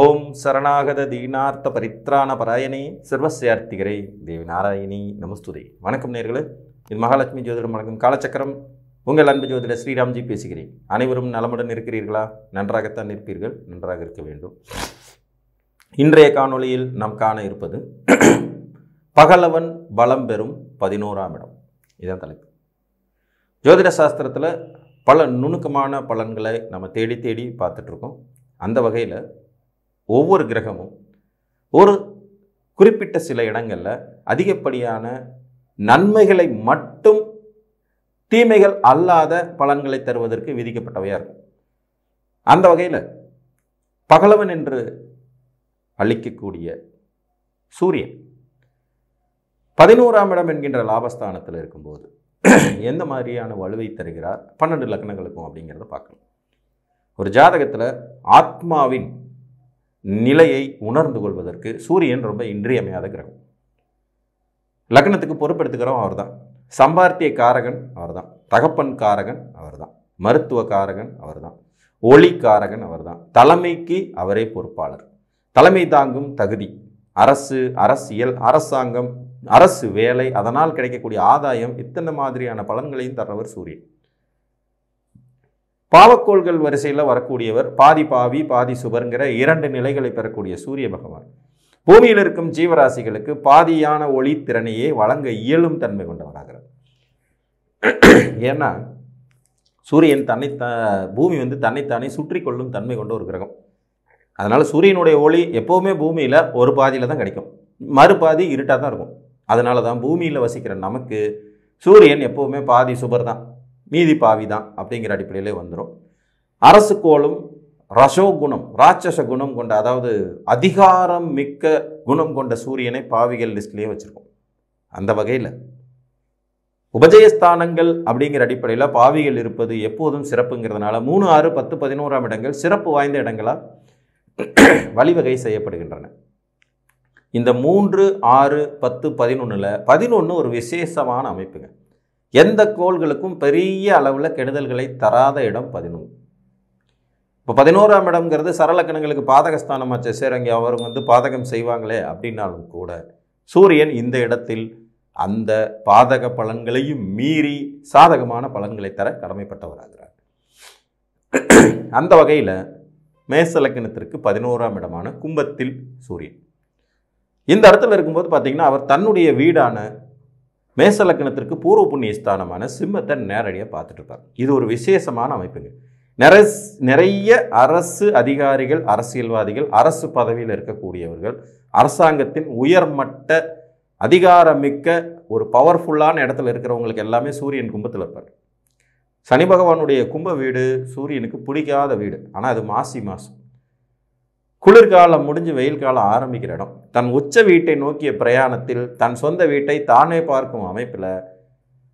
ஓம் சரணாகத தீனார்த்த பரித்ராண பராயணி சர்வசியார்த்திகரை தேவி நாராயணி நமஸ்துதை வணக்கம் நேர்களே இது மகாலட்சுமி ஜோதிடம் வணக்கம் காலச்சக்கரம் உங்கள் அன்பு ஜோதிட ஸ்ரீராம்ஜி பேசுகிறேன் அனைவரும் நலமுடன் இருக்கிறீர்களா நன்றாகத்தான் இருப்பீர்கள் நன்றாக இருக்க வேண்டும் இன்றைய காணொளியில் நாம் காண இருப்பது பகலவன் பலம் பெறும் பதினோராம் இடம் இதான் தலைப்பு ஜோதிட சாஸ்திரத்தில் பல நுணுக்கமான பலன்களை நம்ம தேடி தேடி பார்த்துட்ருக்கோம் அந்த வகையில் ஒவ்வொரு கிரகமும் ஒரு குறிப்பிட்ட சில இடங்களில் அதிகப்படியான நன்மைகளை மட்டும் தீமைகள் அல்லாத பலன்களை தருவதற்கு விதிக்கப்பட்டவையாக இருக்கும் அந்த வகையில் பகலவன் என்று அளிக்கக்கூடிய சூரியன் பதினோராம் இடம் என்கின்ற லாபஸ்தானத்தில் இருக்கும்போது எந்த மாதிரியான வலுவை தருகிறார் பன்னெண்டு லக்னங்களுக்கும் அப்படிங்கிறத பார்க்கலாம் ஒரு ஜாதகத்தில் ஆத்மாவின் நிலையை உணர்ந்து கொள்வதற்கு சூரியன் ரொம்ப இன்றியமையாத கிரகம் லக்னத்துக்கு பொறுப்பெடுத்துக்கிறோம் அவர் தான் சம்பார்த்திய காரகன் அவர் தான் தகப்பன் காரகன் அவர் தான் மருத்துவ காரகன் அவர் தான் ஒளி காரகன் அவர் தான் தலைமைக்கு அவரே பொறுப்பாளர் தலைமை தாங்கும் தகுதி அரசு அரசியல் அரசாங்கம் அரசு வேலை அதனால் கிடைக்கக்கூடிய ஆதாயம் இத்தனை மாதிரியான பலன்களையும் தர்றவர் சூரியன் பாவக்கோள்கள் வரிசையில் வரக்கூடியவர் பாதி பாவி பாதி சுபருங்கிற இரண்டு நிலைகளை பெறக்கூடிய சூரிய பகவான் பூமியில் இருக்கும் ஜீவராசிகளுக்கு பாதியான ஒளி திறனையே வழங்க இயலும் தன்மை கொண்டவராகிறார் ஏன்னா சூரியன் தன்னை பூமி வந்து தன்னைத்தானே சுற்றி கொள்ளும் தன்மை கொண்ட ஒரு கிரகம் அதனால் சூரியனுடைய ஒளி எப்போவுமே பூமியில் ஒரு பாதியில் தான் கிடைக்கும் மறுபாதி இருட்டாக தான் இருக்கும் அதனால தான் பூமியில் வசிக்கிற நமக்கு சூரியன் எப்போவுமே பாதி சுபர் தான் மீதி பாவி தான் அப்படிங்கிற அடிப்படையிலே வந்துடும் அரசு கோலும் ரசோ குணம் ராட்சச குணம் கொண்ட அதாவது அதிகாரம் மிக்க குணம் கொண்ட சூரியனை பாவிகள் லிஸ்ட்லேயே வச்சுருக்கோம் அந்த வகையில் உபஜயஸ்தானங்கள் அப்படிங்கிற அடிப்படையில் பாவிகள் இருப்பது எப்போதும் சிறப்புங்கிறதுனால மூணு ஆறு பத்து பதினோராம் இடங்கள் சிறப்பு வாய்ந்த இடங்களாக வழிவகை செய்யப்படுகின்றன இந்த மூன்று ஆறு பத்து பதினொன்றில் பதினொன்று ஒரு விசேஷமான அமைப்புங்க எந்த கோள்களுக்கும் பெரிய அளவில் கெடுதல்களை தராத இடம் பதினோரு இப்போ பதினோராம் இடம்ங்கிறது சரலக்கணங்களுக்கு பாதகஸ்தானம் அச்ச சேரங்கி அவர் வந்து பாதகம் செய்வாங்களே அப்படின்னாலும் கூட சூரியன் இந்த இடத்தில் அந்த பாதக பலன்களையும் மீறி சாதகமான பலன்களை தர கடமைப்பட்டவராகிறார் அந்த வகையில் மேசலக்கணத்திற்கு பதினோராம் இடமான கும்பத்தில் சூரியன் இந்த இடத்துல இருக்கும்போது பார்த்திங்கன்னா அவர் தன்னுடைய வீடான மேசலக்கணத்திற்கு பூர்வ புண்ணிய ஸ்தானமான சிம்மத்தை நேரடியாக இருப்பார் இது ஒரு விசேஷமான அமைப்புங்க நிறைய நிறைய அரசு அதிகாரிகள் அரசியல்வாதிகள் அரசு பதவியில் இருக்கக்கூடியவர்கள் அரசாங்கத்தின் உயர்மட்ட அதிகாரமிக்க ஒரு பவர்ஃபுல்லான இடத்துல இருக்கிறவங்களுக்கு எல்லாமே சூரியன் கும்பத்தில் இருப்பார் சனி பகவானுடைய கும்ப வீடு சூரியனுக்கு பிடிக்காத வீடு ஆனால் அது மாசி மாசம் குளிர்காலம் முடிஞ்சு வெயில் காலம் ஆரம்பிக்கிற இடம் தன் உச்ச வீட்டை நோக்கிய பிரயாணத்தில் தன் சொந்த வீட்டை தானே பார்க்கும் அமைப்பில்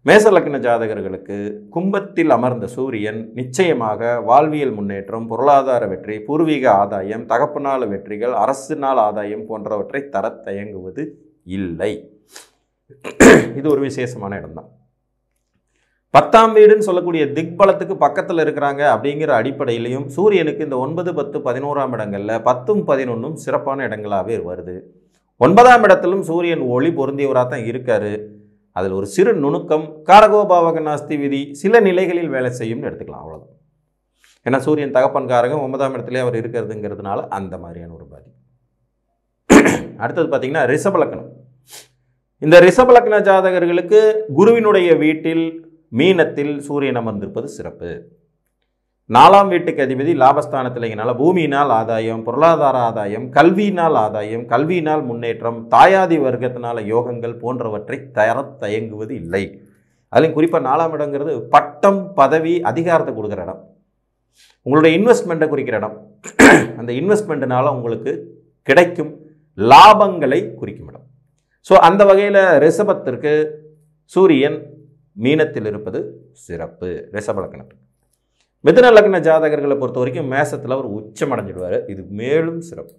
மேசலக்ன ஜாதகர்களுக்கு கும்பத்தில் அமர்ந்த சூரியன் நிச்சயமாக வாழ்வியல் முன்னேற்றம் பொருளாதார வெற்றி பூர்வீக ஆதாயம் தகப்பு நாள் வெற்றிகள் அரசினால் ஆதாயம் போன்றவற்றை தர தயங்குவது இல்லை இது ஒரு விசேஷமான இடம்தான் பத்தாம் வீடுன்னு சொல்லக்கூடிய திக்பலத்துக்கு பக்கத்தில் இருக்கிறாங்க அப்படிங்கிற அடிப்படையிலையும் சூரியனுக்கு இந்த ஒன்பது பத்து பதினோராம் இடங்களில் பத்தும் பதினொன்றும் சிறப்பான இடங்களாகவே வருது ஒன்பதாம் இடத்திலும் சூரியன் ஒளி பொருந்தியவராக தான் இருக்கார் அதில் ஒரு சிறு நுணுக்கம் காரகோபாவக நாஸ்தி விதி சில நிலைகளில் வேலை செய்யும்னு எடுத்துக்கலாம் அவ்வளோதான் ஏன்னா சூரியன் தகப்பன் காரகம் ஒன்பதாம் இடத்துலேயே அவர் இருக்கிறதுங்கிறதுனால அந்த மாதிரியான ஒரு பாதி அடுத்தது பார்த்திங்கன்னா ரிஷபலக்கணம் இந்த ரிஷபலக்ன ஜாதகர்களுக்கு குருவினுடைய வீட்டில் மீனத்தில் சூரியன் அமர்ந்திருப்பது சிறப்பு நாலாம் வீட்டுக்கு அதிபதி லாபஸ்தானத்தில் இங்கனால பூமியினால் ஆதாயம் பொருளாதார ஆதாயம் கல்வியினால் ஆதாயம் கல்வியினால் முன்னேற்றம் தாயாதி வர்க்கத்தினால யோகங்கள் போன்றவற்றை தர தயங்குவது இல்லை அதுலேயும் குறிப்பாக நாலாம் இடங்கிறது பட்டம் பதவி அதிகாரத்தை கொடுக்குற இடம் உங்களுடைய இன்வெஸ்ட்மெண்ட்டை குறிக்கிற இடம் அந்த இன்வெஸ்ட்மெண்ட்டினால் உங்களுக்கு கிடைக்கும் லாபங்களை குறிக்கும் இடம் ஸோ அந்த வகையில் ரிஷபத்திற்கு சூரியன் மீனத்தில் இருப்பது சிறப்பு ரிஷபலக்கணத்துக்கு மிதுன லக்ன ஜாதகர்களை பொறுத்த வரைக்கும் மேசத்தில் அவர் உச்சம் அடைஞ்சிடுவார் இது மேலும் சிறப்பு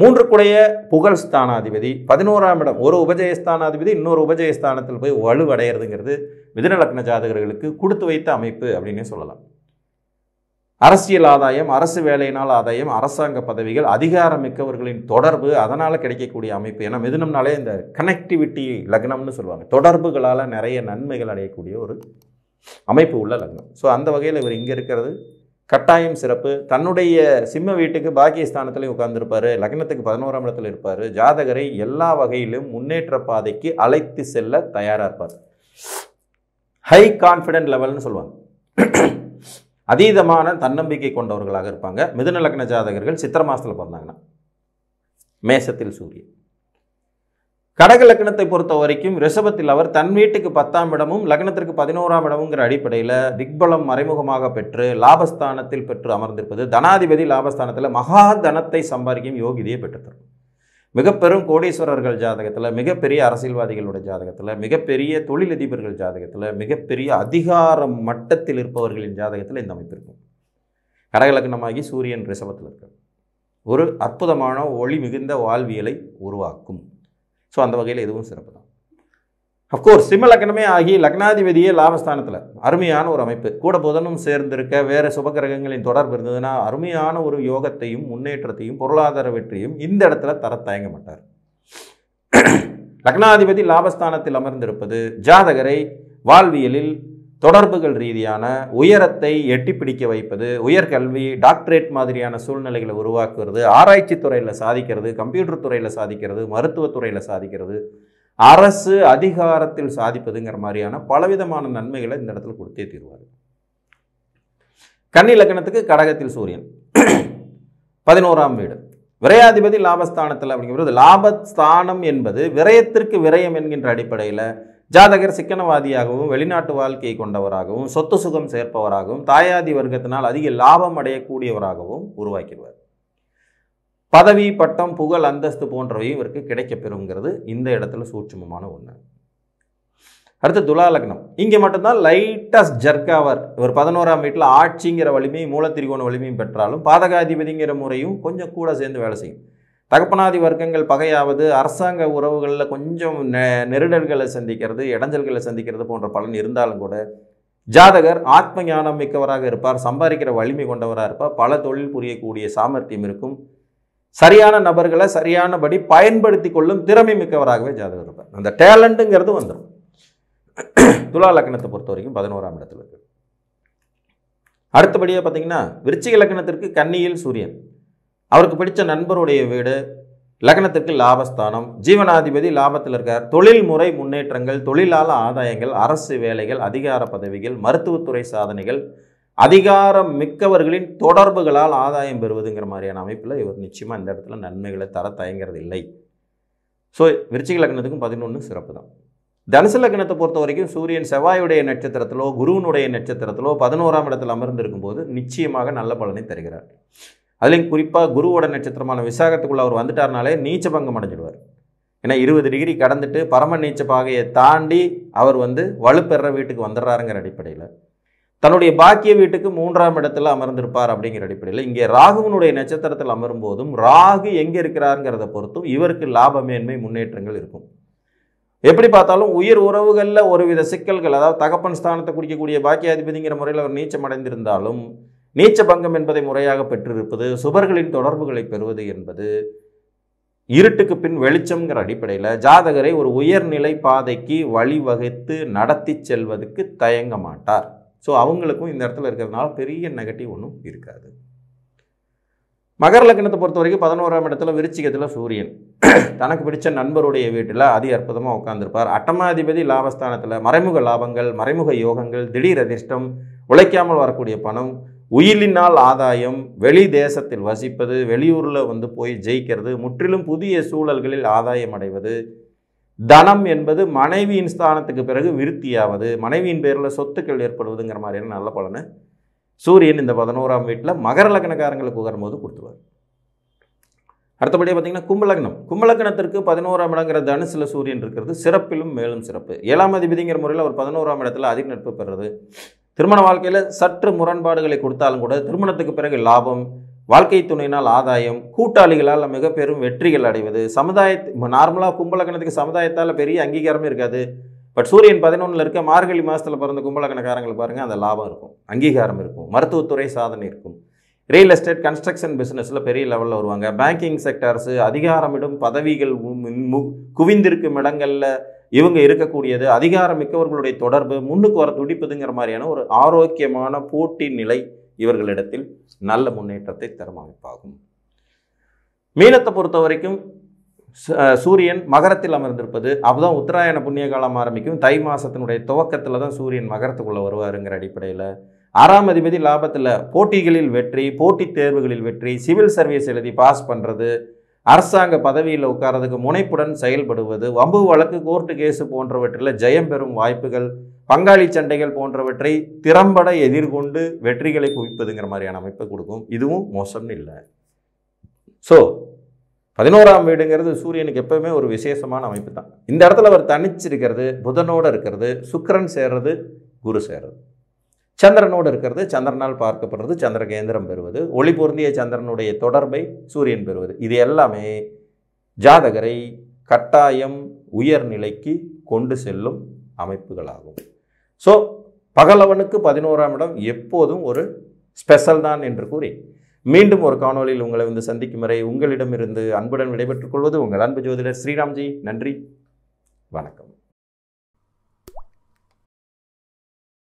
மூன்று குடைய புகழ் ஸ்தானாதிபதி பதினோராம் இடம் ஒரு உபஜய ஸ்தானாதிபதி இன்னொரு உபஜய ஸ்தானத்தில் போய் வலுவடைகிறதுங்கிறது மிதுன லக்ன ஜாதகர்களுக்கு கொடுத்து வைத்த அமைப்பு அப்படின்னே சொல்லலாம் அரசியல் ஆதாயம் அரசு வேலையினால் ஆதாயம் அரசாங்க பதவிகள் அதிகாரம் மிக்கவர்களின் தொடர்பு அதனால் கிடைக்கக்கூடிய அமைப்பு ஏன்னா மிதுனம்னாலே இந்த கனெக்டிவிட்டி லக்னம்னு சொல்லுவாங்க தொடர்புகளால் நிறைய நன்மைகள் அடையக்கூடிய ஒரு அமைப்பு உள்ள லக்னம் ஸோ அந்த வகையில் இவர் இங்கே இருக்கிறது கட்டாயம் சிறப்பு தன்னுடைய சிம்ம வீட்டுக்கு ஸ்தானத்துலேயும் உட்கார்ந்துருப்பார் லக்னத்துக்கு பதினோராம் இடத்துல இருப்பார் ஜாதகரை எல்லா வகையிலும் முன்னேற்ற பாதைக்கு அழைத்து செல்ல தயாராக இருப்பார் ஹை கான்ஃபிடென்ட் லெவல்னு சொல்லுவாங்க அதீதமான தன்னம்பிக்கை கொண்டவர்களாக இருப்பாங்க மிதுன லக்ன ஜாதகர்கள் சித்திர மாதத்தில் பிறந்தாங்கன்னா மேசத்தில் சூரியன் கடக லக்னத்தை பொறுத்த வரைக்கும் ரிஷபத்தில் அவர் தன் வீட்டுக்கு பத்தாம் இடமும் லக்னத்திற்கு பதினோராம் இடமுங்கிற அடிப்படையில் திக்பலம் மறைமுகமாக பெற்று லாபஸ்தானத்தில் பெற்று அமர்ந்திருப்பது தனாதிபதி லாபஸ்தானத்தில் மகா தனத்தை சம்பாதிக்கும் யோகிதையை பெற்றுத்தரும் மிகப்பெரும் கோடீஸ்வரர்கள் ஜாதகத்தில் மிகப்பெரிய அரசியல்வாதிகளுடைய ஜாதகத்தில் மிகப்பெரிய தொழிலதிபர்கள் ஜாதகத்தில் மிகப்பெரிய அதிகார மட்டத்தில் இருப்பவர்களின் ஜாதகத்தில் இந்த அமைப்பு இருக்கும் கடகலக்கணமாகி சூரியன் ரிசவத்தில் இருக்கு ஒரு அற்புதமான ஒளி மிகுந்த வாழ்வியலை உருவாக்கும் ஸோ அந்த வகையில் எதுவும் சிறப்பு தான் அஃப்கோர்ஸ் சிம்ம லக்னமே ஆகி லக்னாதிபதியே லாபஸ்தானத்தில் அருமையான ஒரு அமைப்பு கூட புதனும் சேர்ந்திருக்க வேறு சுபகிரகங்களின் தொடர்பு இருந்ததுன்னா அருமையான ஒரு யோகத்தையும் முன்னேற்றத்தையும் பொருளாதார வெற்றியும் இந்த இடத்துல தர தயங்க மாட்டார் லக்னாதிபதி லாபஸ்தானத்தில் அமர்ந்திருப்பது ஜாதகரை வாழ்வியலில் தொடர்புகள் ரீதியான உயரத்தை எட்டி வைப்பது உயர்கல்வி டாக்டரேட் மாதிரியான சூழ்நிலைகளை உருவாக்குறது ஆராய்ச்சி துறையில் சாதிக்கிறது கம்ப்யூட்டர் துறையில் சாதிக்கிறது மருத்துவத்துறையில் சாதிக்கிறது அரசு அதிகாரத்தில் சாதிப்பதுங்கிற மாதிரியான பலவிதமான நன்மைகளை இந்த இடத்துல கொடுத்தே தீர்வார் கன்னி லக்கணத்துக்கு கடகத்தில் சூரியன் பதினோராம் வீடு விரையாதிபதி லாபஸ்தானத்தில் அப்படிங்கிறது லாபஸ்தானம் என்பது விரயத்திற்கு விரயம் என்கின்ற அடிப்படையில் ஜாதகர் சிக்கனவாதியாகவும் வெளிநாட்டு வாழ்க்கையை கொண்டவராகவும் சொத்து சுகம் சேர்ப்பவராகவும் தாயாதி வர்க்கத்தினால் அதிக லாபம் அடையக்கூடியவராகவும் உருவாக்கிடுவார் பதவி பட்டம் புகழ் அந்தஸ்து போன்றவை இவருக்கு கிடைக்கப்பெறுங்கிறது இந்த இடத்துல சூட்சமமான ஒன்று அடுத்து துலா லக்னம் இங்கே மட்டும்தான் லைட்டஸ்ட் ஜர்காவர் இவர் பதினோராம் வீட்டில் ஆட்சிங்கிற வலிமையும் மூலத்திரிகோண வலிமையும் பெற்றாலும் பாதகாதிபதிங்கிற முறையும் கொஞ்சம் கூட சேர்ந்து வேலை செய்யும் தகப்பனாதி வர்க்கங்கள் பகையாவது அரசாங்க உறவுகளில் கொஞ்சம் நெ நெருடல்களை சந்திக்கிறது இடைஞ்சல்களை சந்திக்கிறது போன்ற பலன் இருந்தாலும் கூட ஜாதகர் ஆத்ம ஞானம் மிக்கவராக இருப்பார் சம்பாதிக்கிற வலிமை கொண்டவராக இருப்பார் பல தொழில் புரியக்கூடிய சாமர்த்தியம் இருக்கும் சரியான நபர்களை சரியானபடி பயன்படுத்தி கொள்ளும் திறமை மிக்கவராகவே ஜாதகம் இருப்பார் அந்த டேலண்ட்டுங்கிறது வந்துடும் துலா லக்கணத்தை பொறுத்த வரைக்கும் பதினோராம் இடத்துல இருக்குது அடுத்தபடியாக பார்த்தீங்கன்னா விருச்சிக லக்கணத்திற்கு கன்னியில் சூரியன் அவருக்கு பிடித்த நண்பருடைய வீடு லக்னத்திற்கு லாபஸ்தானம் ஜீவனாதிபதி லாபத்தில் இருக்கார் தொழில் முறை முன்னேற்றங்கள் தொழிலாள ஆதாயங்கள் அரசு வேலைகள் அதிகார பதவிகள் மருத்துவத்துறை சாதனைகள் அதிகாரம் மிக்கவர்களின் தொடர்புகளால் ஆதாயம் பெறுவதுங்கிற மாதிரியான அமைப்பில் இவர் நிச்சயமாக இந்த இடத்துல நன்மைகளை தர தயங்கிறது இல்லை ஸோ விருச்சிக லக்னத்துக்கும் பதினொன்று சிறப்பு தான் தனுசு லக்னத்தை பொறுத்த வரைக்கும் சூரியன் செவ்வாயுடைய நட்சத்திரத்திலோ குருவனுடைய நட்சத்திரத்திலோ பதினோராம் இடத்தில் அமர்ந்திருக்கும் போது நிச்சயமாக நல்ல பலனை தருகிறார் அதுலேயும் குறிப்பாக குருவோட நட்சத்திரமான விசாகத்துக்குள்ளே அவர் வந்துட்டார்னாலே நீச்ச பங்கம் அடைஞ்சிடுவார் ஏன்னா இருபது டிகிரி கடந்துட்டு பரம நீச்ச பாகையை தாண்டி அவர் வந்து வலுப்பெற வீட்டுக்கு வந்துடுறாருங்கிற அடிப்படையில் தன்னுடைய பாக்கிய வீட்டுக்கு மூன்றாம் இடத்துல அமர்ந்திருப்பார் அப்படிங்கிற அடிப்படையில் இங்கே ராகுவனுடைய நட்சத்திரத்தில் அமரும் போதும் ராகு எங்கே இருக்கிறாருங்கிறத பொறுத்தும் இவருக்கு லாபமேன்மை முன்னேற்றங்கள் இருக்கும் எப்படி பார்த்தாலும் உயிர் உறவுகளில் ஒருவித சிக்கல்கள் அதாவது தகப்பன் ஸ்தானத்தை பாக்கிய பாக்கியாதிபதிங்கிற முறையில் அவர் நீச்சம் அடைந்திருந்தாலும் நீச்ச பங்கம் என்பதை முறையாக பெற்றிருப்பது சுபர்களின் தொடர்புகளை பெறுவது என்பது இருட்டுக்கு பின் வெளிச்சம்ங்கிற அடிப்படையில் ஜாதகரை ஒரு உயர்நிலை பாதைக்கு வழிவகுத்து நடத்தி செல்வதற்கு தயங்க மாட்டார் ஸோ hmm. அவங்களுக்கும் இந்த இடத்துல இருக்கிறதுனால பெரிய நெகட்டிவ் ஒன்றும் இருக்காது மகர லக்னத்தை பொறுத்த வரைக்கும் பதினோராம் இடத்துல விருச்சிகத்தில் சூரியன் தனக்கு பிடிச்ச நண்பருடைய வீட்டில் அதி அற்புதமாக உட்காந்துருப்பார் அட்டமாதிபதி லாபஸ்தானத்தில் மறைமுக லாபங்கள் மறைமுக யோகங்கள் திடீர் அதிர்ஷ்டம் உழைக்காமல் வரக்கூடிய பணம் உயிலினால் ஆதாயம் வெளி தேசத்தில் வசிப்பது வெளியூரில் வந்து போய் ஜெயிக்கிறது முற்றிலும் புதிய சூழல்களில் ஆதாயம் அடைவது தனம் என்பது மனைவியின் ஸ்தானத்துக்கு பிறகு விருத்தியாவது மனைவியின் பேரில் சொத்துக்கள் ஏற்படுவதுங்கிற மாதிரியான நல்ல பலனை சூரியன் இந்த பதினோராம் வீட்டில் மகர லக்னக்காரங்களுக்கு உகரும்போது கொடுத்துருவார் அடுத்தபடியாக பார்த்தீங்கன்னா கும்பலக்னம் கும்பலக்னத்திற்கு பதினோராம் இடங்கிற தனுசில் சூரியன் இருக்கிறது சிறப்பிலும் மேலும் சிறப்பு ஏழாம் அதிபதிங்கிற முறையில் ஒரு பதினோராம் இடத்துல அதிக நட்பு பெறுறது திருமண வாழ்க்கையில் சற்று முரண்பாடுகளை கொடுத்தாலும் கூட திருமணத்துக்கு பிறகு லாபம் வாழ்க்கை துணையினால் ஆதாயம் கூட்டாளிகளால் மிக பெரும் வெற்றிகள் அடைவது சமுதாய நார்மலாக கும்பலக்கணத்துக்கு சமுதாயத்தால் பெரிய அங்கீகாரமே இருக்காது பட் சூரியன் பதினொன்றில் இருக்க மார்கழி மாதத்தில் பிறந்த கும்பலக்கணக்காரங்களுக்கு பாருங்கள் அந்த லாபம் இருக்கும் அங்கீகாரம் இருக்கும் மருத்துவத்துறை சாதனை இருக்கும் ரியல் எஸ்டேட் கன்ஸ்ட்ரக்ஷன் பிஸ்னஸில் பெரிய லெவலில் வருவாங்க பேங்கிங் செக்டர்ஸு அதிகாரமிடும் பதவிகள் குவிந்திருக்கும் இடங்களில் இவங்க இருக்கக்கூடியது அதிகாரம் மிக்கவர்களுடைய தொடர்பு முன்னுக்கு வர துடிப்புதுங்கிற மாதிரியான ஒரு ஆரோக்கியமான போட்டி நிலை இவர்களிடத்தில் நல்ல முன்னேற்றத்தை தரும் அமைப்பாகும் மீனத்தை பொறுத்த வரைக்கும் சூரியன் மகரத்தில் அமர்ந்திருப்பது அப்போதான் உத்தராயண புண்ணிய காலம் ஆரம்பிக்கும் தை மாதத்தினுடைய துவக்கத்தில் தான் சூரியன் மகரத்துக்குள்ளே வருவாருங்கிற அடிப்படையில் ஆறாம் அதிபதி லாபத்தில் போட்டிகளில் வெற்றி போட்டித் தேர்வுகளில் வெற்றி சிவில் சர்வீஸ் எழுதி பாஸ் பண்ணுறது அரசாங்க பதவியில் உட்காரதுக்கு முனைப்புடன் செயல்படுவது வம்பு வழக்கு கோர்ட்டு கேஸு போன்றவற்றில் ஜெயம் பெறும் வாய்ப்புகள் பங்காளி சண்டைகள் போன்றவற்றை திறம்பட எதிர்கொண்டு வெற்றிகளை குவிப்பதுங்கிற மாதிரியான அமைப்பை கொடுக்கும் இதுவும் மோசம்னு இல்லை ஸோ பதினோராம் வீடுங்கிறது சூரியனுக்கு எப்பவுமே ஒரு விசேஷமான அமைப்பு தான் இந்த இடத்துல அவர் தனிச்சிருக்கிறது புதனோடு இருக்கிறது சுக்கரன் சேர்றது குரு சேர்றது சந்திரனோடு இருக்கிறது சந்திரனால் பார்க்கப்படுறது சந்திர கேந்திரம் பெறுவது ஒளி பொருந்திய சந்திரனுடைய தொடர்பை சூரியன் பெறுவது இது எல்லாமே ஜாதகரை கட்டாயம் உயர்நிலைக்கு கொண்டு செல்லும் அமைப்புகளாகும் ஸோ பகலவனுக்கு பதினோராம் இடம் எப்போதும் ஒரு ஸ்பெஷல் தான் என்று கூறி மீண்டும் ஒரு காணொலியில் உங்களை வந்து சந்திக்கும் வரை உங்களிடமிருந்து அன்புடன் விடைபெற்றுக் கொள்வது உங்கள் அன்பு ஜோதிடர் ஸ்ரீராம்ஜி நன்றி வணக்கம்